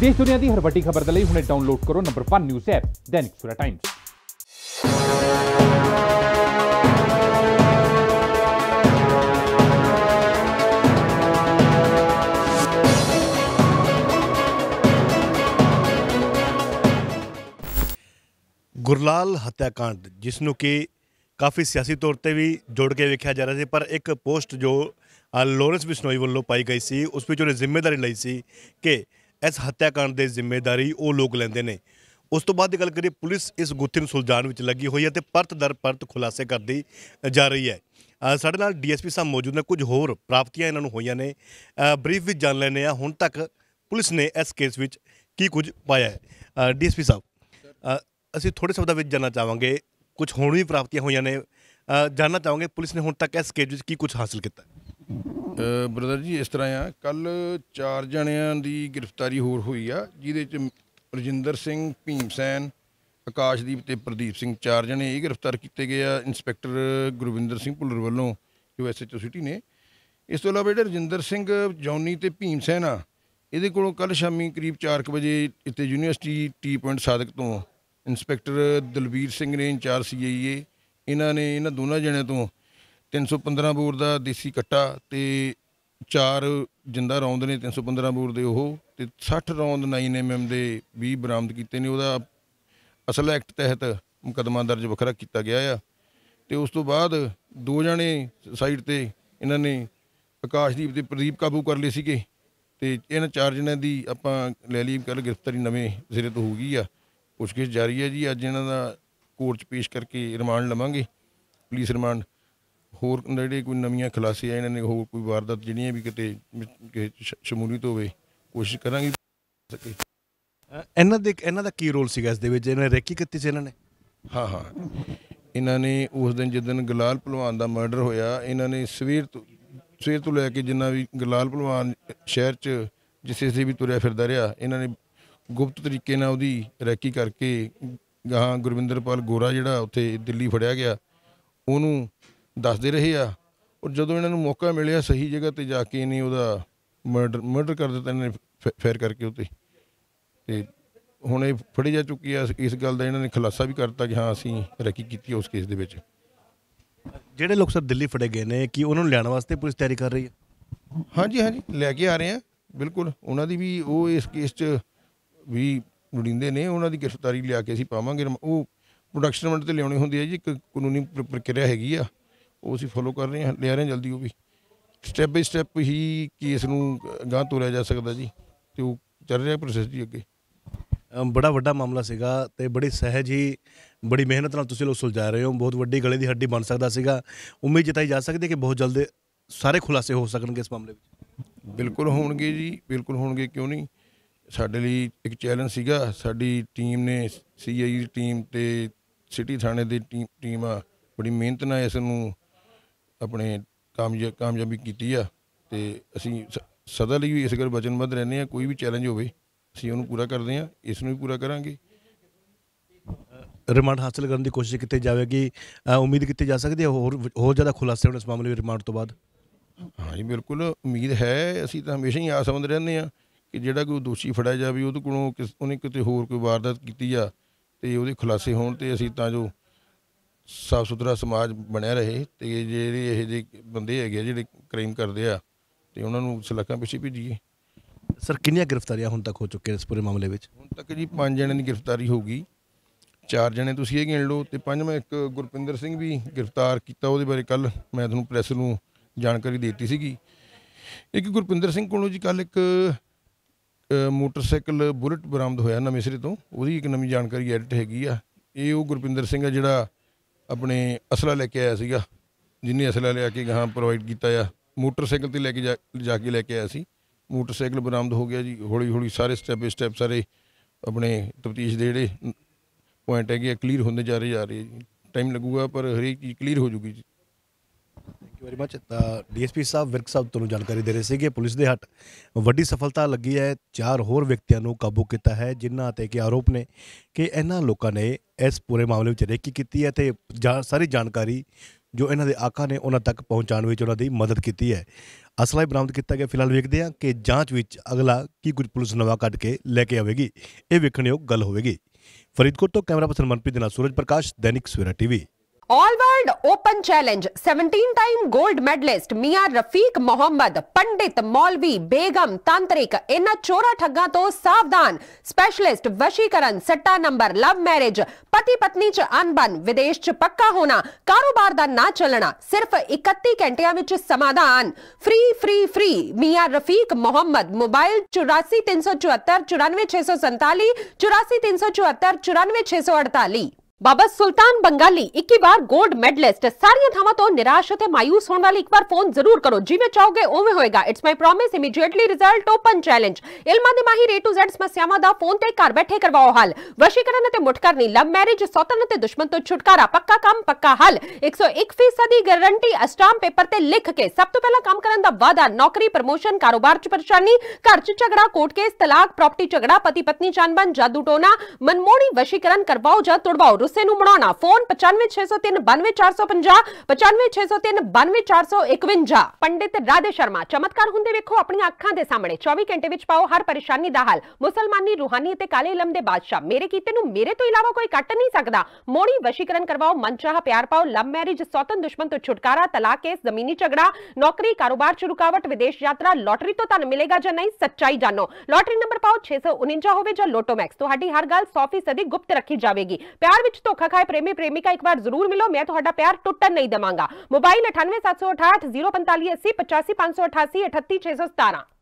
ਦੇਸ਼ ਦੁਨੀਆ ਦੀ ਹਰ ਵੱਡੀ ਖਬਰ ਦੇ ਲਈ ਹੁਣੇ ਡਾਊਨਲੋਡ ਕਰੋ number 1 news app Dainik Surat Times Gurlal ਹੱਤਿਆਕਾਂਡ ਜਿਸ ਨੂੰ ਕਿ ਕਾਫੀ ਸਿਆਸੀ ਤੌਰ ਤੇ ਵੀ ਜੋੜ ਕੇ ਵੇਖਿਆ ਜਾ ਰਿਹਾ ਸੀ ਪਰ ਇੱਕ ਪੋਸਟ ਜੋ ਲੋਰੈਂਸ ਬਿਸ਼ਨੋਈ ਵੱਲੋਂ ਪਾਈ ਗਈ ਸੀ ਉਸ ਵਿੱਚ ਉਹਨੇ ਜ਼ਿੰਮੇਵਾਰੀ ਲਈ ਸੀ ਕਿ ਇਸ ਹੱਤਿਆਕਾਂਡ ਦੇ ਜ਼ਿੰਮੇਦਾਰੀ ਉਹ ਲੋਕ ਲੈਂਦੇ ਨੇ ਉਸ ਤੋਂ ਬਾਅਦ ਦੀ ਗੱਲ ਕਰੀਏ ਪੁਲਿਸ ਇਸ ਗੁੱਥੇ ਨੂੰ ਸੁਲਝਾਉਣ ਵਿੱਚ ਲੱਗੀ ਹੋਈ ਹੈ ਤੇ ਪਰਤ ਦਰ ਪਰਤ ਖੁਲਾਸੇ ਕਰਦੀ ਜਾ ਰਹੀ ਹੈ ਸਾਡੇ ਨਾਲ ਡੀਐਸਪੀ ਸਾਹਿਬ ਮੌਜੂਦ ਨੇ ਕੁਝ ਹੋਰ ਪ੍ਰਾਪਤੀਆਂ ਇਹਨਾਂ ਨੂੰ ਹੋਈਆਂ ਨੇ ਬਰੀਫ ਵਿੱਚ ਜਾਣ ਲੈਣੇ ਆ ਹੁਣ ਤੱਕ ਪੁਲਿਸ ਨੇ ਇਸ ਕੇਸ ਵਿੱਚ ਕੀ ਕੁਝ ਪਾਇਆ ਹੈ ਡੀਐਸਪੀ ਸਾਹਿਬ ਅਸੀਂ ਥੋੜੇ ਸ਼ਬਦਾਂ ਵਿੱਚ ਜਾਨਣਾ ਚਾਹਾਂਗੇ ਕੁਝ ਹੋਣ ਵੀ ਪ੍ਰਾਪਤੀਆਂ ਹੋਈਆਂ ਨੇ ਜਾਨਣਾ ਚਾਹਾਂਗੇ ਪੁਲਿਸ ਨੇ ਹੁਣ ਤੱਕ ਇਸ ਕੇਸ ਵਿੱਚ ਕੀ ਕੁਝ ਹਾਸਲ ਕੀਤਾ ਬ੍ਰਦਰ ਜੀ ਇਸ ਤਰ੍ਹਾਂ ਆ ਕੱਲ ਚਾਰ ਜਣਿਆਂ ਦੀ ਗ੍ਰਿਫਤਾਰੀ ਹੋਰ ਹੋਈ ਆ ਜਿਹਦੇ ਚ ਰਜਿੰਦਰ ਸਿੰਘ ਭੀਮਸੈਨ ਆਕਾਸ਼ਦੀਪ ਤੇ ਪ੍ਰਦੀਪ ਸਿੰਘ ਚਾਰ ਜਣੇ ਇਹ ਗ੍ਰਿਫਤਾਰ ਕੀਤੇ ਗਏ ਆ ਇਨਸਪੈਕਟਰ ਗੁਰਵਿੰਦਰ ਸਿੰਘ ਭੁੱਲਰ ਵੱਲੋਂ ਜੋ ਓ ਸਿਟੀ ਨੇ ਇਸ ਤੋਂ ਇਲਾਵਾ ਜਿਹੜੇ ਰਜਿੰਦਰ ਸਿੰਘ ਜੌਨੀ ਤੇ ਭੀਮਸੈਨ ਆ ਇਹਦੇ ਕੋਲੋਂ ਕੱਲ ਸ਼ਾਮੀ ਕਰੀਬ 4:00 ਵਜੇ ਇੱਥੇ ਯੂਨੀਵਰਸਿਟੀ ਟੀ ਪੁਆਇੰਟ ਸਾਦਕ ਤੋਂ ਇਨਸਪੈਕਟਰ ਦਲਵੀਰ ਸਿੰਘ ਨੇ ਇੰਚਾਰਜ ਇਹ ਇਹਨਾਂ ਨੇ ਇਹਨਾਂ ਦੋਨਾਂ ਜਣਿਆਂ ਤੋਂ 315 ਬੋਰ ਦਾ ਦੇਸੀ ਕੱਟਾ ਤੇ ਚਾਰ ਜਿੰਦਾ ਰੌਂਦ ਨੇ 315 ਬੋਰ ਦੇ ਉਹ ਤੇ 60 ਰੌਂਦ 9mm ਦੇ 20 ਬਰਾਮਦ ਕੀਤੇ ਨੇ ਉਹਦਾ ਅਸਲ ਐਕਟ ਤਹਿਤ ਮੁਕਦਮਾ ਦਰਜ ਵੱਖਰਾ ਕੀਤਾ ਗਿਆ ਆ ਤੇ ਉਸ ਤੋਂ ਬਾਅਦ ਦੋ ਜਣੇ ਸਾਈਡ ਤੇ ਇਹਨਾਂ ਨੇ ਆਕਾਸ਼ਦੀਪ ਤੇ ਪ੍ਰਦੀਪ ਕਾਬੂ ਕਰ ਲਏ ਸੀਗੇ ਤੇ ਇਹਨਾਂ ਚਾਰ ਜਣਿਆਂ ਦੀ ਆਪਾਂ ਲੈ ਲਈ ਕੱਲ ਗ੍ਰਿਫਤਾਰੀ ਨਵੇਂ ਜ਼ਿਲ੍ਹੇ ਤੋਂ ਹੋ ਗਈ ਆ ਪੁੱਛਗਿੱਛ ਜਾਰੀ ਹੈ ਜੀ ਅੱਜ ਇਹਨਾਂ ਦਾ ਕੋਰਟ 'ਚ ਪੇਸ਼ ਕਰਕੇ ਰਿਮਾਂਡ ਲਵਾਂਗੇ ਪੁਲਿਸ ਰਿਮਾਂਡ ਹੋਰ ਜਿਹੜੇ ਕੋਈ ਨਵੀਆਂ ਖਲਾਸੀ ਆ ਇਹਨਾਂ ਨੇ ਹੋਰ ਕੋਈ ਵਾਰਦਾਤ ਜਿਹੜੀਆਂ ਵੀ ਕਿਤੇ ਸ਼ਮੂਲੀਤ ਹੋਵੇ ਕੋਸ਼ਿਸ਼ ਕਰਾਂਗੇ ਸਕੇ ਇਹਨਾਂ ਦੇ ਇਹਨਾਂ ਦਾ ਕੀ ਰੋਲ ਸੀਗਾ ਇਸ ਦੇ ਵਿੱਚ ਇਹਨਾਂ ਰੈਕੀ ਕੀਤੀ ਸੀ ਇਹਨਾਂ ਨੇ ਹਾਂ ਹਾਂ ਇਹਨਾਂ ਨੇ ਉਸ ਦਿਨ ਜਿੱਦਨ ਗਲਾਲ ਪਹਿਲਵਾਨ ਦਾ ਮਰਡਰ ਹੋਇਆ ਇਹਨਾਂ ਨੇ ਸਵੇਰ ਤੋਂ ਸਵੇਰ ਤੋਂ ਲੈ ਕੇ ਜਿੰਨਾ ਵੀ ਗਲਾਲ ਪਹਿਲਵਾਨ ਸ਼ਹਿਰ 'ਚ ਜਿਸੇ ਜਿਸੇ ਵੀ ਤੁਰਿਆ ਫਿਰਦਾ ਰਿਹਾ ਇਹਨਾਂ ਨੇ ਗੁਪਤ ਤਰੀਕੇ ਨਾਲ ਉਹਦੀ ਰੈਕੀ ਕਰਕੇ ਗਾਂ ਗੁਰਵਿੰਦਰਪਾਲ ਗੋਰਾ ਜਿਹੜਾ ਉੱਥੇ ਦਿੱਲੀ ਫੜਿਆ ਗਿਆ ਉਹਨੂੰ ਦੱਸਦੇ ਰਹੇ ਆ ਔਰ ਜਦੋਂ ਇਹਨਾਂ ਨੂੰ ਮੌਕਾ ਮਿਲਿਆ ਸਹੀ ਜਗ੍ਹਾ ਤੇ ਜਾ ਕੇ ਨਹੀਂ ਉਹਦਾ ਮਰਡਰ ਮਰਡਰ ਕਰ ਦਿੱਤਾ ਇਹਨਾਂ ਨੇ ਫੇਰ ਕਰਕੇ ਉਤੇ ਤੇ ਹੁਣ ਇਹ ਫੜੀ ਜਾ ਚੁੱਕੀ ਆ ਇਸ ਗੱਲ ਦਾ ਇਹਨਾਂ ਨੇ ਖੁਲਾਸਾ ਵੀ ਕਰਤਾ ਕਿ ਹਾਂ ਅਸੀਂ ਰਕੀ ਕੀਤੀ ਉਸ ਕੇਸ ਦੇ ਵਿੱਚ ਜਿਹੜੇ ਲੋਕ ਸਰ ਦਿੱਲੀ ਫੜੇ ਗਏ ਨੇ ਕਿ ਉਹਨਾਂ ਨੂੰ ਲੈਣ ਵਾਸਤੇ ਪੁਲਿਸ ਤਿਆਰੀ ਕਰ ਰਹੀ ਹੈ ਹਾਂਜੀ ਹਾਂਜੀ ਲੈ ਕੇ ਆ ਰਹੇ ਆ ਬਿਲਕੁਲ ਉਹਨਾਂ ਦੀ ਵੀ ਉਹ ਇਸ ਕੇਸ 'ਚ ਵੀ ਲੁੜਿੰਦੇ ਨੇ ਉਹਨਾਂ ਦੀ ਗ੍ਰਿਫਤਾਰੀ ਲਿਆ ਕੇ ਅਸੀਂ ਪਾਵਾਂਗੇ ਉਹ ਪ੍ਰੋਡਕਸ਼ਨ ਮੰਡ ਤੇ ਲਿਆਉਣੀ ਹੁੰਦੀ ਹੈ ਜੀ ਇੱਕ ਕਾਨੂੰਨੀ ਪ੍ਰਕਿਰਿਆ ਹੈਗੀ ਆ ਉਹ ਅਸੀਂ ਫੋਲੋ ਕਰ ਰਹੇ ਹਾਂ ਲੈ ਰਹੇ ਹਾਂ ਜਲਦੀ ਉਹ ਵੀ ਸਟੈਪ ਬਾਈ ਸਟੈਪ ਹੀ ਕੇਸ ਨੂੰ ਗਾਂ ਤੋਰਿਆ ਜਾ ਸਕਦਾ ਜੀ ਤੇ ਉਹ ਚੱਲ ਰਿਹਾ ਪ੍ਰੋਸੈਸ ਜੀ ਅੱਗੇ ਬੜਾ ਵੱਡਾ ਮਾਮਲਾ ਸੀਗਾ ਤੇ ਬੜੀ ਸਹਿਜ ਹੀ ਬੜੀ ਮਿਹਨਤ ਨਾਲ ਤੁਸੀਂ ਲੋਕ ਸੁਲਝਾ ਰਹੇ ਹੋ ਬਹੁਤ ਵੱਡੀ ਗਲੇ ਦੀ ਹੱਡੀ ਬਣ ਸਕਦਾ ਸੀਗਾ ਉਮੀਦ ਜਤਾਈ ਜਾ ਸਕਦੀ ਕਿ ਬਹੁਤ ਜਲਦ ਸਾਰੇ ਖੁਲਾਸੇ ਹੋ ਸਕਣਗੇ ਇਸ ਮਾਮਲੇ ਵਿੱਚ ਬਿਲਕੁਲ ਹੋਣਗੇ ਜੀ ਬਿਲਕੁਲ ਹੋਣਗੇ ਕਿਉਂ ਨਹੀਂ ਸਾਡੇ ਲਈ ਇੱਕ ਚੈਲੰਜ ਸੀਗਾ ਸਾਡੀ ਟੀਮ ਨੇ ਸੀਆਈ e ਟੀਮ ਤੇ ਸਿਟੀ ਥਾਣੇ ਦੀ ਟੀਮ ਟੀਮ ਆ ਬੜੀ ਮਿਹਨਤ ਨਾਲ ਇਸ ਨੂੰ ਆਪਣੇ ਕਾਮਯਾਬ ਕਾਮਯਾਬੀ ਕੀਤੀ ਆ ਤੇ ਅਸੀਂ ਸਦਾ ਲਈ ਇਸ ਗੱਲ ਬਚਨਬੱਧ ਰਹਿੰਦੇ ਆ ਕੋਈ ਵੀ ਚੈਲੰਜ ਹੋਵੇ ਅਸੀਂ ਉਹਨੂੰ ਪੂਰਾ ਕਰਦੇ ਆ ਇਸ ਨੂੰ ਵੀ ਪੂਰਾ ਕਰਾਂਗੇ ਰਿਮਾਂਡ ਹਾਸਲ ਕਰਨ ਦੀ ਕੋਸ਼ਿਸ਼ ਕੀਤੀ ਜਾਵੇਗੀ ਉਮੀਦ ਕੀਤੀ ਜਾ ਸਕਦੀ ਹੈ ਹੋਰ ਹੋਰ ਜ਼ਿਆਦਾ ਖੁਲਾਸੇ ਹੋਣ ਇਸ ਮਾਮਲੇ ਵਿੱਚ ਰਿਮਾਂਡ ਤੋਂ ਬਾਅਦ ਹਾਂਜੀ ਬਿਲਕੁਲ ਉਮੀਦ ਹੈ ਅਸੀਂ ਤਾਂ ਹਮੇਸ਼ਾ ਹੀ ਆਸਵੰਦ ਰਹਿੰਦੇ ਆ ਕਿ ਜਿਹੜਾ ਕੋਈ ਦੋਸ਼ੀ ਫੜਿਆ ਜਾਵੇ ਉਹਦੇ ਕੋਲੋਂ ਕਿਸ- ਉਹਨੇ ਕਿਤੇ ਹੋਰ ਕੋਈ ਵਾਰਦਾਤ ਕੀਤੀ ਆ ਤੇ ਉਹਦੇ ਖੁਲਾਸੇ ਹੋਣ ਤੇ ਅਸੀਂ ਤਾਂ ਜੋ ਸਾਫ ਸੁਥਰਾ ਸਮਾਜ ਬਣਿਆ ਰਹੇ ਤੇ ਜਿਹੜੀ ਇਹ ਜੇ ਬੰਦੇ ਹੈਗੇ ਜਿਹੜੇ ਕ੍ਰਾਈਮ ਕਰਦੇ ਆ ਤੇ ਉਹਨਾਂ ਨੂੰ ਸਲਾਕਾਂ ਪਿੱਛੇ ਭੇਜੀਏ ਸਰ ਕਿੰਨੀਆਂ ਗ੍ਰਿਫਤਾਰੀਆਂ ਹੁਣ ਤੱਕ ਹੋ ਚੁੱਕੀਆਂ ਇਸ ਪੂਰੇ ਮਾਮਲੇ ਵਿੱਚ ਹੁਣ ਤੱਕ ਜੀ ਪੰਜ ਜਣਿਆਂ ਦੀ ਗ੍ਰਿਫਤਾਰੀ ਹੋ ਗਈ ਚਾਰ ਜਣੇ ਤੁਸੀਂ ਇਹ ਗਿਣ ਲਓ ਤੇ ਪੰਜਵਾਂ ਇੱਕ ਗੁਰਪਿੰਦਰ ਸਿੰਘ ਵੀ ਗ੍ਰਿਫਤਾਰ ਕੀਤਾ ਉਹਦੇ ਬਾਰੇ ਕੱਲ ਮੈਂ ਤੁਹਾਨੂੰ ਪ੍ਰੈਸ ਨੂੰ ਜਾਣਕਾਰੀ ਦਿੱਤੀ ਸੀਗੀ ਇੱਕ ਗੁਰਪਿੰਦਰ ਸਿੰਘ ਕੋਲੋਂ ਜੀ ਕੱਲ ਇੱਕ ਮੋਟਰਸਾਈਕਲ ਬੁਲਟ ਬਰਾਮਦ ਹੋਇਆ ਨਵੇਂ ਸਿਰੇ ਤੋਂ ਉਹਦੀ ਇੱਕ ਨਵੀਂ ਜਾਣਕਾਰੀ ਐਡਿਟ ਹੈਗੀ ਆ ਇਹ ਉਹ ਗੁਰਪਿੰਦਰ ਸਿੰਘ ਆ ਜਿਹੜਾ ਆਪਣੇ ਅਸਲਾ ਲੈ ਕੇ ਆਇਆ ਸੀਗਾ ਜਿੰਨੇ ਅਸਲਾ ਲਿਆ ਕੇ ਗਾਹਾਂ ਪ੍ਰੋਵਾਈਡ ਕੀਤਾ ਆ ਮੋਟਰਸਾਈਕਲ ਤੇ ਲੈ ਕੇ ਜਾ- ਕੇ ਲੈ ਕੇ ਆਇਆ ਸੀ ਮੋਟਰਸਾਈਕਲ ਬਰਾਮਦ ਹੋ ਗਿਆ ਜੀ ਹੌਲੀ ਹੌਲੀ ਸਾਰੇ ਸਟੈਪ ਬਾਈ ਸਟੈਪ ਸਾਰੇ ਆਪਣੇ ਤਫਤੀਸ਼ ਦੇ ਜਿਹੜੇ ਪੁਆਇੰਟ ਹੈਗੇ ਕਲੀਅਰ ਹੁੰਦੇ ਜਾ ਰਹੇ ਜਾ ਰਹੇ ਜੀ ਟਾਈਮ ਲੱਗੂਗਾ ਪਰ ਹਰੇਕ ਚੀਜ਼ ਕਲੀਅਰ ਹੋ ਜੂਗੀ ਜੀ ਵੈਰੀ ਮੱਚ ਡੀਐਸਪੀ ਸਾਹਿਬ ਵਿਰਕ ਸਾਹਿਬ ਤੁਹਾਨੂੰ ਜਾਣਕਾਰੀ ਦੇ ਰਹੇ ਸੀਗੇ ਪੁਲਿਸ ਦੇ ਹੱਥ ਵੱਡੀ ਸਫਲਤਾ ਲੱਗੀ ਹੈ ਚਾਰ ਹੋਰ ਵਿਅਕਤੀਆਂ ਨੂੰ ਕਾਬੂ ਕੀਤਾ ਹੈ ਜਿਨ੍ਹਾਂ ਤੇ ਕਿ ਆਰੋਪ ਨੇ ਕਿ ਇਹਨਾਂ ਲੋਕਾਂ ਨੇ ਇਸ ਪੂਰੇ ਮਾਮਲੇ ਵਿੱਚ ਰੇਕੀ ਕੀਤੀ ਹੈ ਤੇ ਸਾਰੀ ਜਾਣਕਾਰੀ ਜੋ ਇਹਨਾਂ ਦੇ ਆਕਾ ਨੇ ਉਹਨਾਂ ਤੱਕ ਪਹੁੰਚਾਉਣ ਵਿੱਚ ਉਹਨਾਂ ਦੀ ਮਦਦ ਕੀਤੀ ਹੈ ਅਸਲਾ ਬਰਾਮਦ ਕੀਤਾ ਗਿਆ ਫਿਲਹਾਲ ਵੇਖਦੇ ਹਾਂ ਕਿ ਜਾਂਚ ਵਿੱਚ ਅਗਲਾ ਕੀ ਕੁਝ ਪੁਲਿਸ ਨਵਾਂ ਕੱਢ ਕੇ ਲੈ ਕੇ ਆਵੇਗੀ ਇਹ ਵੇਖਣਯੋਗ ਗੱਲ ਹੋਵੇਗੀ ਫਰੀਦਕੋਟ ਤੋਂ ਕੈਮਰਾ ਪਰਸਨ ਮਨਪ੍ਰੀਤ ਦੇ ਨਾਲ Suraj Prakash Dainik Savera TV all world open challenge 17 time gold medallist मियां रफीक मोहम्मद पंडित मौलवी बेगम तांत्रिक इन चोरा ठगा तो सावधान स्पेशलिस्ट वशीकरण सट्टा नंबर लव मैरिज पति पत्नी च अनबन विदेश च पक्का होना कारोबार दा ना चलना सिर्फ 31 ਘੰਟਿਆਂ विच समाधान फ्री फ्री फ्री मियां रफीक मोहम्मद मोबाइल 843747494647 84374 ਬਾਬਾ ਸੁਲਤਾਨ ਬੰਗਾਲੀ 21 ਵਾਰ 골ਡ ਮੈਡਲਿਸਟ ਸਾਰੀਆਂ ਥਾਵਾਂ ਤੋਂ ਨਿਰਾਸ਼ ਅਤੇ ਮਾਇੂਸ ਹੋਣ ਵਾਲੇ ਇੱਕ ਵਾਰ ਫੋਨ ਜ਼ਰੂਰ ਕਰੋ ਜਿਵੇਂ ਚਾਹੋਗੇ ਉਵੇਂ ਹੋਏਗਾ it's my promise immediately result open challenge ਇਲਮਾਂ ਦੇ ਮਾਹਿਰ A to Z ਸਮੱਸਿਆਵਾਂ ਦਾ ਫੋਨ ਤੇ ਘਰ ਬੈਠੇ ਕਰਵਾਓ ਹੱਲ ਵਸ਼ੀਕਰਨ ਅਤੇ ਮੁਟਕਰਨੀ ਲਵ ਮੈਰਿਜ ਸੌਤਨ ਅਤੇ ਦੁਸ਼ਮਣ ਤੋਂ ਛੁਟਕਾਰਾ ਪੱਕਾ ਕੰਮ ਪੱਕਾ ਹੱਲ 101% ਦੀ ਗਾਰੰਟੀ ਅਸਟਾਮ ਪੇਪਰ ਤੇ ਲਿਖ ਕੇ ਸਭ ਤੋਂ ਪਹਿਲਾਂ ਕੰਮ ਕਰਨ ਦਾ ਵਾਅਦਾ ਨੌਕਰੀ ਪ੍ਰਮੋਸ਼ਨ ਕਾਰੋਬਾਰ 'ਚ ਪਰੇਸ਼ਾਨੀ ਘਰ 'ਚ ਝਗੜਾ ਕੋਰਟ ਕੇਸ ਤਲਾਕ ਪ੍ਰਾਪਰਟੀ ਝਗੜਾ ਪਤੀ ਪਤਨੀ ਜਾਨਬਨ ਜਾਦੂ ਟੋਨਾ ਮਨਮੋਣੀ ਵਸ਼ੀਕਰਨ ਕਰਵਾਓ ਜਾਂ ਤੁੜਵਾਓ ਰੁੱਸੇ ਨੂੰ ਬਣਾਉਣਾ ਫੋਨ 9560392450 9560392451 ਪੰਡਿਤ ਰਾਦੇ ਸ਼ਰਮਾ ਚਮਤਕਾਰ ਹੁੰਦੇ ਵੇਖੋ ਆਪਣੀਆਂ ਅੱਖਾਂ ਦੇ ਸਾਹਮਣੇ 24 ਘੰਟੇ ਵਿੱਚ ਪਾਓ ਹਰ ਪਰੇਸ਼ਾਨੀ ਦਾ ਹੱਲ ਮੁਸਲਮਾਨੀ ਰੂਹਾਨੀ ਅਤੇ ਕਾਲੇ ਇਲਮ ਦੇ ਬਾਦਸ਼ਾਹ ਮੇਰੇ ਕੀਤੇ ਨੂੰ ਮੇਰੇ ਤੋਂ ਇਲਾਵਾ ਕੋਈ ਕੱਟ ਨਹੀਂ ਸਕਦਾ ਮੋੜੀ ਵਸ਼ੀਕਰਨ ਕਰਵਾਓ ਮਨਚਾਹ ਪਿਆਰ ਪਾਓ ਲਵ ਮੈਰਿਜ ਸੌਤਨ ਦੁਸ਼ਮਣ ਤੋਂ ਛੁਟਕਾਰਾ ਤਲਾਕ ਕੇਸ ਜ਼ਮੀਨੀ ਝਗੜਾ ਨੌਕਰੀ ਕਾਰੋਬਾਰ ਚ ਰੁਕਾਵਟ ਵਿਦੇਸ਼ ਯਾਤਰਾ ਲੋਟਰੀ ਤੋਂ ਤੁਹਾਨੂੰ ਮਿਲੇਗਾ ਜਾਂ ਨਹੀਂ ਸੱਚਾਈ ਜਾਣੋ ਲੋਟਰੀ ਨੰਬਰ ਪਾਓ 649 ਹੋਵੇ ਜਾਂ ਲੋਟੋ ਮੈਕਸ ਤੁਹਾਡੀ ਹਰ ਗੱਲ 100% ਗੁਪਤ ਰੱਖੀ ਜਾਵੇਗੀ ਪਿਆਰ ਵਿੱਚ ਵਿੱਚ ਧੋਖਾ ਖਾਏ ਪ੍ਰੇਮੀ ਪ੍ਰੇਮਿਕਾ ਇੱਕ ਵਾਰ ਜ਼ਰੂਰ ਮਿਲੋ ਮੈਂ ਤੁਹਾਡਾ ਪਿਆਰ ਟੁੱਟਣ ਨਹੀਂ ਦਵਾਂਗਾ ਮੋਬਾਈਲ 987805808585888617